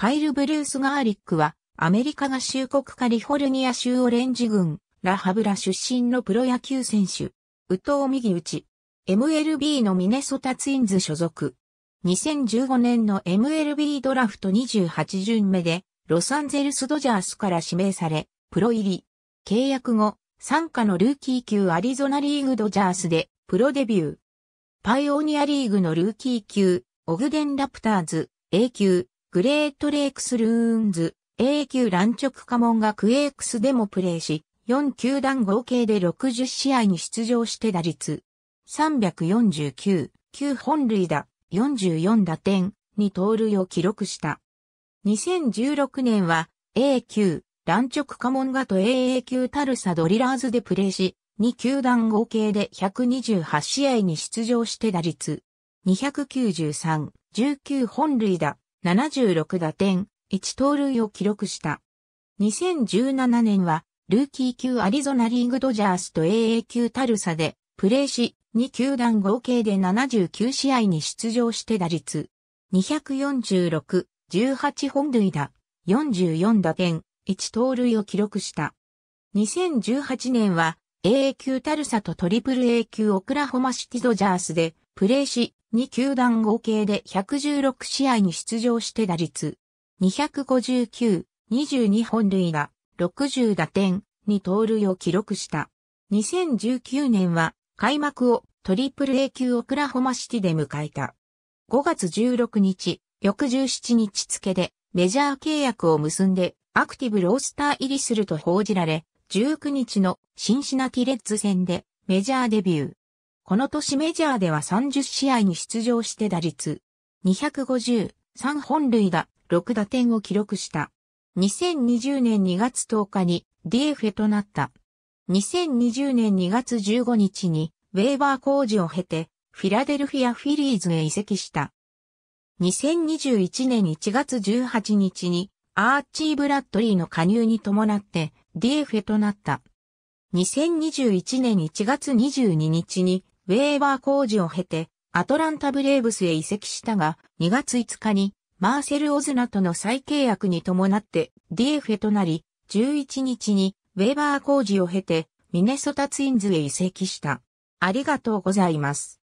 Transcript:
カイル・ブルース・ガーリックは、アメリカ合衆国カリフォルニア州オレンジ郡、ラハブラ出身のプロ野球選手。ウト藤右打 MLB のミネソタツインズ所属。2015年の MLB ドラフト28巡目で、ロサンゼルスドジャースから指名され、プロ入り。契約後、参加のルーキー級アリゾナリーグドジャースで、プロデビュー。パイオニアリーグのルーキー級、オグデンラプターズ、A 級、グレートレイクスルーンズ、A 級乱直家門がクエークスでもプレーし、4球団合計で60試合に出場して打率。349、9本塁打、44打点、に盗塁を記録した。2016年は A 級、乱直家門がと AA 級タルサドリラーズでプレーし、2球団合計で128試合に出場して打率。293、19本塁打、76打点、1盗塁を記録した。2017年は、ルーキー級アリゾナリーグドジャースと AA 級タルサで、プレーし、2球団合計で79試合に出場して打率、246、18本塁打、44打点、1盗塁を記録した。2018年は AA 級タルサとトリプル A 級オクラホマシティドジャースでプレーし2球団合計で116試合に出場して打率259、22本塁打、60打点、2盗塁を記録した。2019年は開幕をトリプル A 級オクラホマシティで迎えた。5月16日、翌17日付でメジャー契約を結んでアクティブロースター入りすると報じられ、19日のシンシナティレッズ戦でメジャーデビュー。この年メジャーでは30試合に出場して打率2 5 3本塁打、6打点を記録した。2020年2月10日に d f ェとなった。2020年2月15日にウェーバー工事を経てフィラデルフィアフィリーズへ移籍した。2021年1月18日にアーチー・ブラッドリーの加入に伴って d f ェとなった。2021年1月22日にウェーバー工事を経て、アトランタブレーブスへ移籍したが、2月5日に、マーセル・オズナとの再契約に伴って、DFA となり、11日に、ウェーバー工事を経て、ミネソタツインズへ移籍した。ありがとうございます。